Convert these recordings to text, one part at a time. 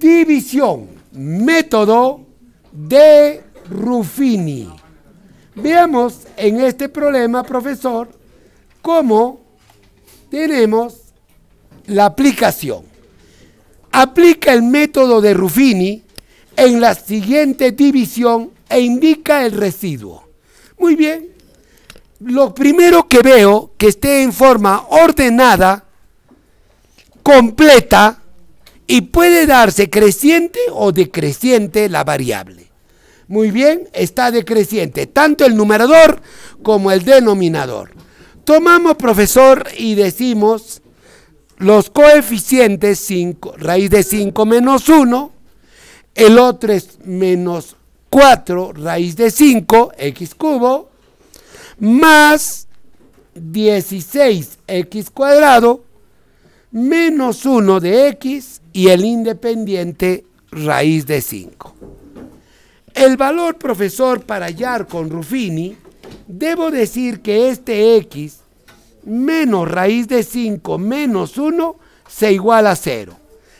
división, método de Ruffini. Veamos en este problema, profesor, cómo tenemos la aplicación. Aplica el método de Ruffini en la siguiente división e indica el residuo. Muy bien. Lo primero que veo que esté en forma ordenada, completa, y puede darse creciente o decreciente la variable. Muy bien, está decreciente tanto el numerador como el denominador. Tomamos profesor y decimos los coeficientes 5, raíz de 5 menos 1, el otro es menos 4 raíz de 5, x cubo, más 16x cuadrado, menos 1 de x, y el independiente raíz de 5. El valor profesor para hallar con Ruffini, debo decir que este x menos raíz de 5 menos 1 se iguala a 0.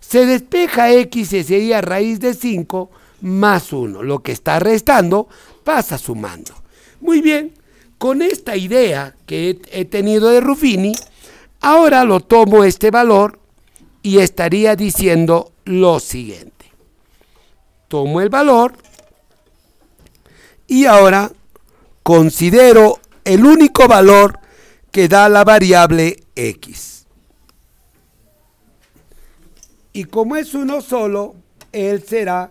Se despeja x y sería raíz de 5 más 1. Lo que está restando pasa sumando. Muy bien, con esta idea que he tenido de Ruffini, ahora lo tomo este valor y estaría diciendo lo siguiente. Tomo el valor y ahora considero el único valor que da la variable x. Y como es uno solo, él será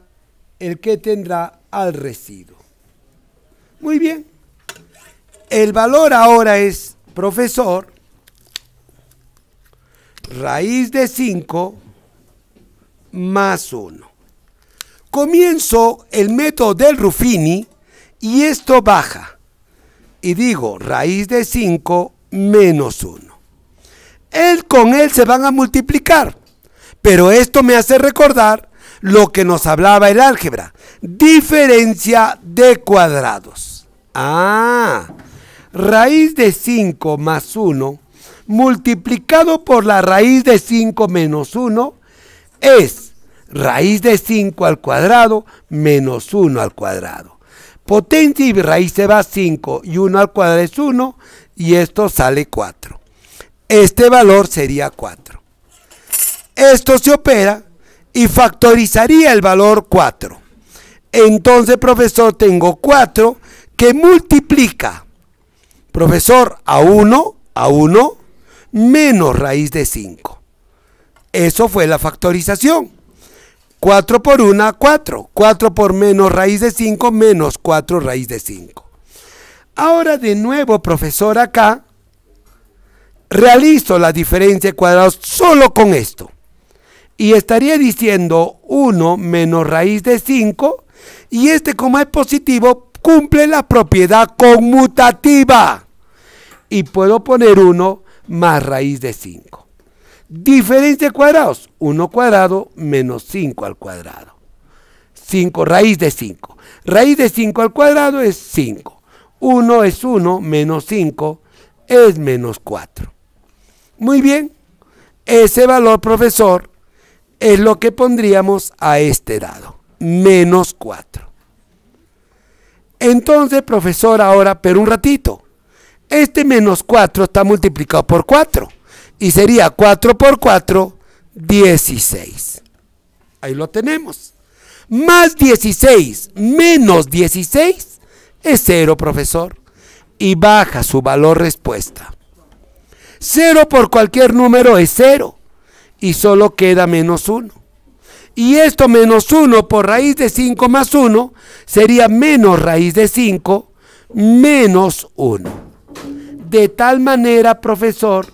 el que tendrá al residuo. Muy bien. El valor ahora es, profesor, raíz de 5 más 1. Comienzo el método del Ruffini y esto baja. Y digo raíz de 5 menos 1. Él con él se van a multiplicar. Pero esto me hace recordar lo que nos hablaba el álgebra. Diferencia de cuadrados. Ah, raíz de 5 más 1 multiplicado por la raíz de 5 menos 1 es raíz de 5 al cuadrado menos 1 al cuadrado. Potencia y raíz se va a 5 y 1 al cuadrado es 1 y esto sale 4. Este valor sería 4. Esto se opera y factorizaría el valor 4. Entonces, profesor, tengo 4 que multiplica, profesor, a 1, a 1, menos raíz de 5. Eso fue la factorización. 4 por 1, 4. 4 por menos raíz de 5, menos 4 raíz de 5. Ahora de nuevo, profesor, acá realizo la diferencia de cuadrados solo con esto. Y estaría diciendo 1 menos raíz de 5. Y este, como es positivo, cumple la propiedad conmutativa. Y puedo poner 1 más raíz de 5. Diferencia de cuadrados, 1 cuadrado menos 5 al cuadrado. 5, raíz de 5. Raíz de 5 al cuadrado es 5. 1 es 1 menos 5 es menos 4. Muy bien, ese valor, profesor, es lo que pondríamos a este dado, menos 4. Entonces, profesor, ahora, pero un ratito, este menos 4 está multiplicado por 4. Y sería 4 por 4, 16. Ahí lo tenemos. Más 16 menos 16 es 0, profesor. Y baja su valor respuesta. 0 por cualquier número es 0. Y solo queda menos 1. Y esto menos 1 por raíz de 5 más 1 sería menos raíz de 5 menos 1. De tal manera, profesor,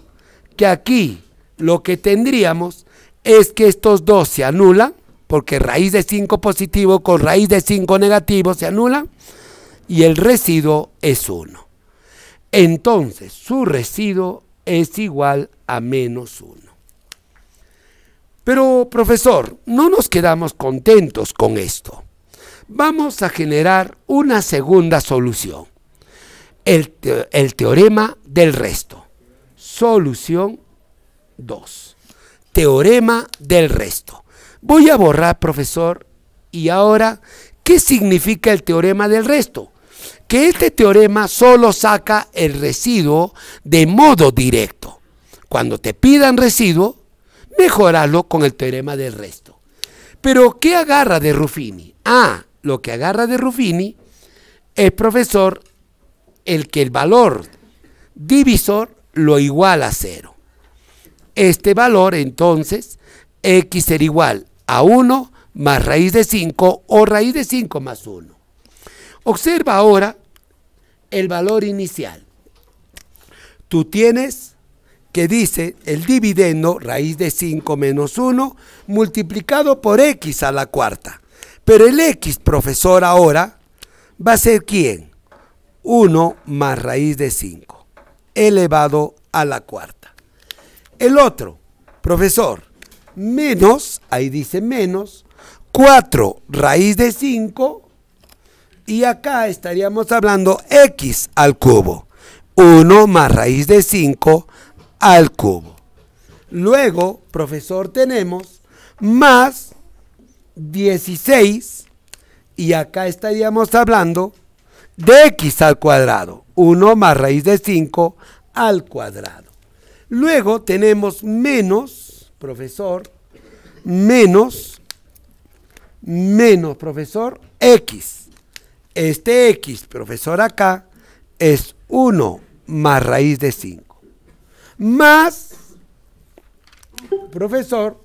que aquí lo que tendríamos es que estos dos se anulan, porque raíz de 5 positivo con raíz de 5 negativo se anula, y el residuo es 1. Entonces, su residuo es igual a menos 1. Pero, profesor, no nos quedamos contentos con esto. Vamos a generar una segunda solución el, teorema del resto. Solución 2. Teorema del resto. Voy a borrar, profesor, y ahora, ¿qué significa el teorema del resto? Que este teorema solo saca el residuo de modo directo. Cuando te pidan residuo, mejoralo con el teorema del resto. Pero, ¿qué agarra de Ruffini? Ah, lo que agarra de Ruffini, es, profesor el que el valor divisor lo iguala a cero. Este valor entonces, x será igual a 1 más raíz de 5 o raíz de 5 más 1. Observa ahora el valor inicial. Tú tienes que dice el dividendo raíz de 5 menos 1 multiplicado por x a la cuarta. Pero el x, profesor, ahora va a ser quién? 1 más raíz de 5 elevado a la cuarta. El otro, profesor, menos, ahí dice menos, 4 raíz de 5 y acá estaríamos hablando x al cubo. 1 más raíz de 5 al cubo. Luego, profesor, tenemos más 16 y acá estaríamos hablando de x al cuadrado. 1 más raíz de 5 al cuadrado. Luego tenemos menos, profesor, menos, menos, profesor, x. Este x, profesor, acá es 1 más raíz de 5. Más, profesor,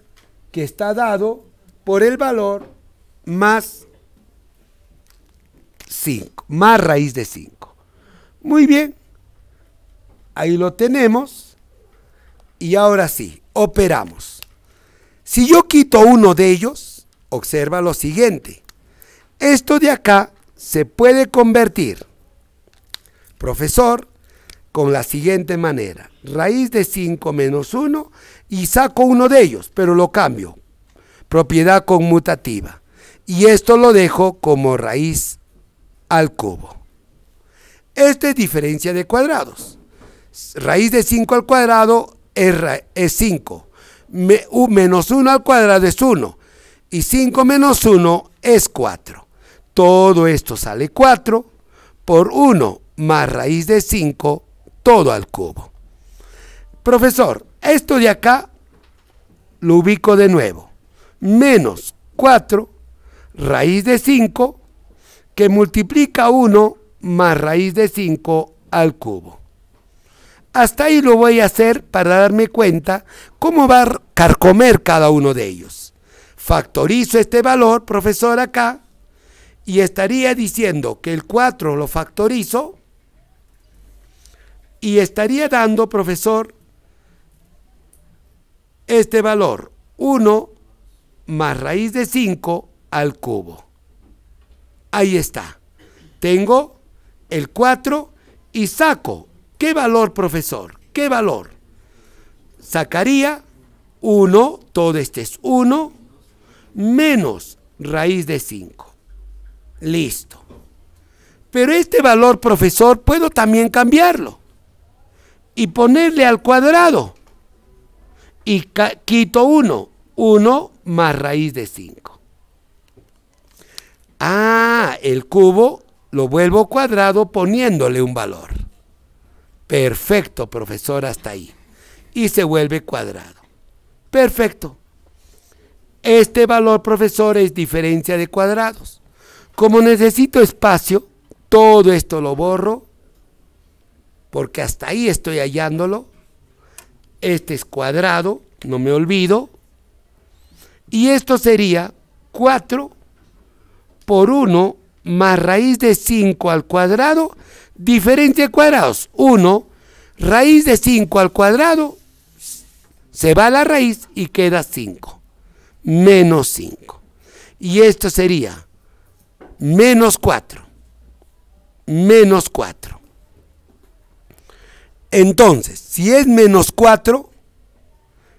que está dado por el valor más 5, más raíz de 5. Muy bien, ahí lo tenemos. Y ahora sí, operamos. Si yo quito uno de ellos, observa lo siguiente. Esto de acá se puede convertir, profesor, con la siguiente manera. Raíz de 5 menos 1 y saco uno de ellos, pero lo cambio. Propiedad conmutativa. Y esto lo dejo como raíz al cubo. Esta es diferencia de cuadrados. Raíz de 5 al cuadrado es 5. menos 1 al cuadrado es 1. Y 5 menos 1 es 4. Todo esto sale 4 por 1 más raíz de 5, todo al cubo. Profesor, esto de acá lo ubico de nuevo. Menos 4, raíz de 5, que multiplica 1 más raíz de 5 al cubo. Hasta ahí lo voy a hacer para darme cuenta cómo va a carcomer cada uno de ellos. Factorizo este valor, profesor, acá, y estaría diciendo que el 4 lo factorizo y estaría dando, profesor, este valor, 1 más raíz de 5 al cubo. Ahí está. Tengo el 4 y saco. ¿Qué valor, profesor? ¿Qué valor? Sacaría 1, todo este es 1, menos raíz de 5. Listo. Pero este valor, profesor, puedo también cambiarlo y ponerle al cuadrado. Y quito 1, 1 más raíz de 5. Ah, el cubo lo vuelvo cuadrado poniéndole un valor. Perfecto, profesor, hasta ahí. Y se vuelve cuadrado. Perfecto. Este valor, profesor, es diferencia de cuadrados. Como necesito espacio, todo esto lo borro, porque hasta ahí estoy hallándolo. Este es cuadrado, no me olvido. Y esto sería 4 por 1 más raíz de 5 al cuadrado, diferencia de cuadrados. 1, raíz de 5 al cuadrado, se va a la raíz y queda 5. Menos 5. Y esto sería menos 4. Menos 4. Entonces, si es menos 4,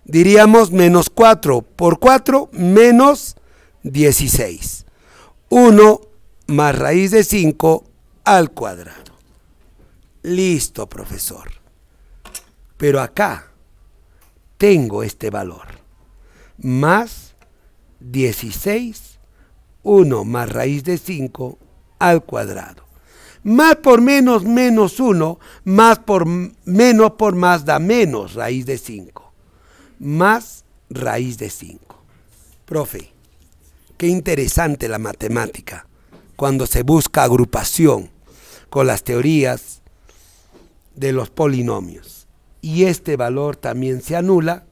diríamos menos 4 por 4, menos 16. 1 más raíz de 5 al cuadrado. Listo, profesor. Pero acá tengo este valor. Más 16, 1 más raíz de 5 al cuadrado. Más por menos, menos 1, más por menos por más da menos raíz de 5. Más raíz de 5. Profe, Qué interesante la matemática cuando se busca agrupación con las teorías de los polinomios. Y este valor también se anula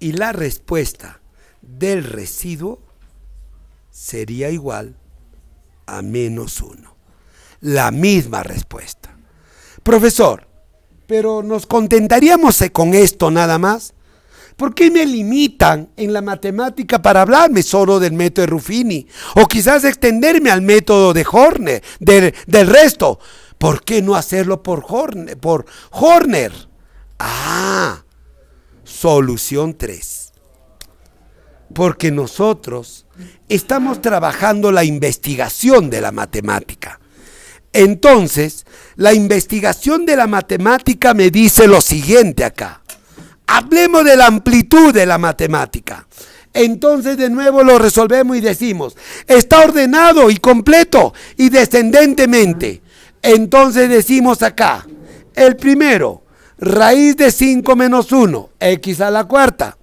y la respuesta del residuo sería igual a menos uno. La misma respuesta. Profesor, pero nos contentaríamos con esto nada más. ¿Por qué me limitan en la matemática para hablarme solo del método de Ruffini? O quizás extenderme al método de Horner, del, resto. ¿Por qué no hacerlo por Horner? Por Horner? Ah, solución 3. Porque nosotros estamos trabajando la investigación de la matemática. Entonces, la investigación de la matemática me dice lo siguiente acá. Hablemos de la amplitud de la matemática. Entonces de nuevo lo resolvemos y decimos, está ordenado y completo y descendentemente. Entonces decimos acá, el primero, raíz de 5 menos 1, x a la cuarta,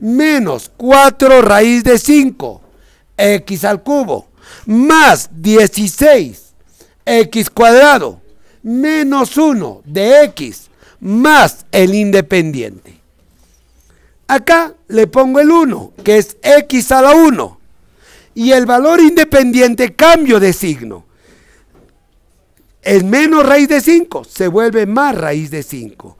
menos 4 raíz de 5, x al cubo, más 16, x cuadrado, menos 1 de x, más el independiente. Acá le pongo el 1, que es x a la 1. Y el valor independiente cambio de signo. El menos raíz de 5, se vuelve más raíz de 5.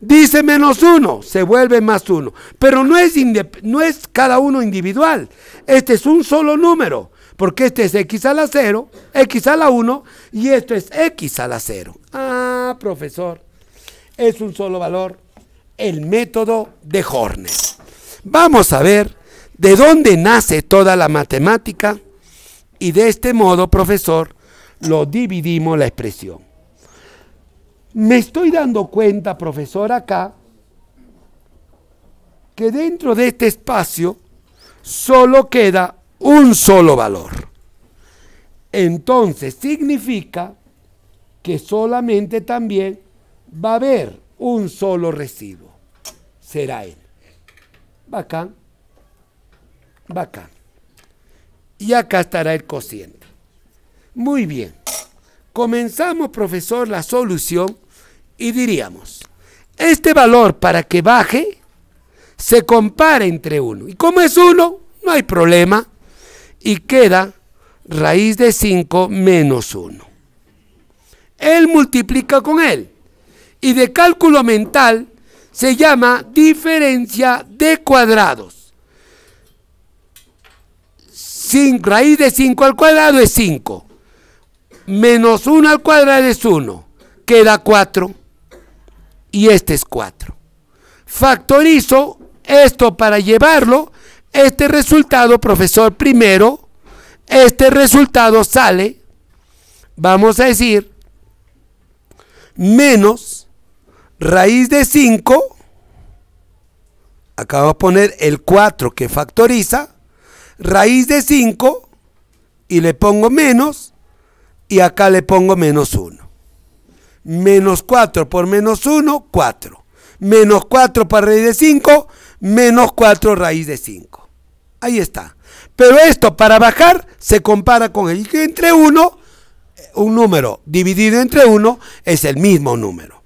Dice menos 1, se vuelve más 1. Pero no es, no es cada uno individual. Este es un solo número. Porque este es x a la 0, x a la 1 y esto es x a la 0. Ah, profesor es un solo valor, el método de Horner. Vamos a ver de dónde nace toda la matemática y de este modo, profesor, lo dividimos la expresión. Me estoy dando cuenta, profesor, acá, que dentro de este espacio solo queda un solo valor. Entonces significa que solamente también va a haber un solo residuo. Será él. Va acá. Y acá estará el cociente. Muy bien. Comenzamos, profesor, la solución y diríamos, este valor para que baje se compara entre uno. Y como es uno, no hay problema. Y queda raíz de 5 menos 1. Él multiplica con él y de cálculo mental se llama diferencia de cuadrados. raíz de 5 al cuadrado es 5. Menos 1 al cuadrado es 1. Queda 4. Y este es 4. Factorizo esto para llevarlo. Este resultado, profesor, primero, este resultado sale, vamos a decir, menos Raíz de 5, acá vamos a poner el 4 que factoriza, raíz de 5 y le pongo menos y acá le pongo menos 1. Menos 4 por menos 1, 4. Menos 4 para raíz de 5, menos 4 raíz de 5. Ahí está. Pero esto para bajar se compara con el que entre 1, eh, un número dividido entre 1 es el mismo número.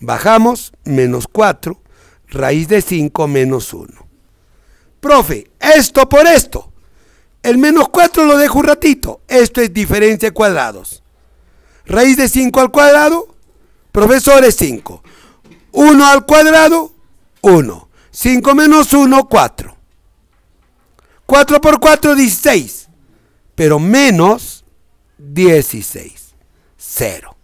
Bajamos, menos 4, raíz de 5 menos 1. Profe, esto por esto. El menos 4 lo dejo un ratito. Esto es diferencia de cuadrados. Raíz de 5 al cuadrado, profesor es 5. 1 al cuadrado, 1. 5 menos 1, 4. 4 por 4, 16. Pero menos 16. 0.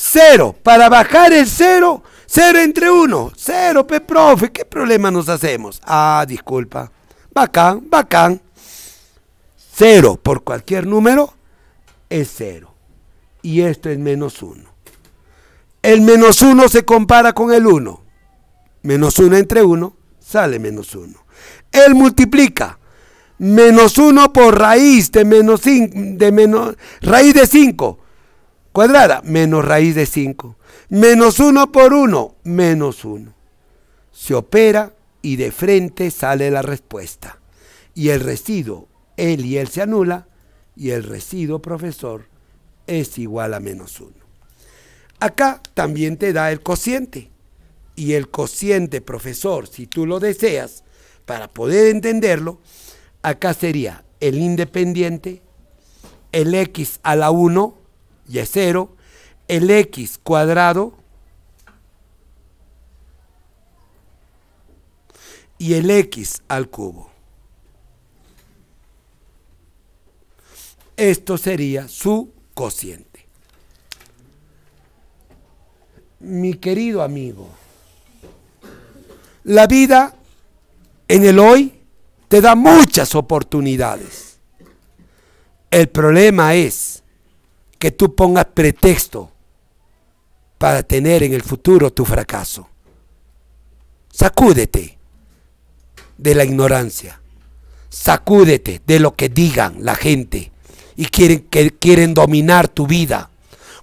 0. Para bajar el 0, 0 entre 1. 0, profe, ¿qué problema nos hacemos? Ah, disculpa. Bacán, bacán. 0 por cualquier número es 0. Y esto es menos 1. El menos 1 se compara con el 1. Menos 1 entre 1 sale menos 1. Él multiplica: menos 1 por raíz de menos 5. De menos raíz de 5 cuadrada menos raíz de 5. Menos 1 por 1, menos 1. Se opera y de frente sale la respuesta. Y el residuo, él y él se anula, y el residuo, profesor, es igual a menos 1. Acá también te da el cociente. Y el cociente, profesor, si tú lo deseas, para poder entenderlo, acá sería el independiente, el x a la 1 y es cero, el x cuadrado y el x al cubo. Esto sería su cociente. Mi querido amigo, la vida en el hoy te da muchas oportunidades. El problema es que tú pongas pretexto para tener en el futuro tu fracaso. Sacúdete de la ignorancia. Sacúdete de lo que digan la gente y quieren, que quieren dominar tu vida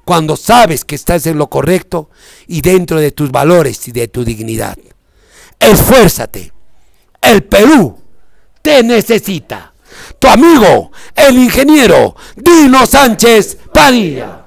cuando sabes que estás en lo correcto y dentro de tus valores y de tu dignidad. Esfuérzate. El Perú te necesita tu amigo, el ingeniero Dino Sánchez Padilla.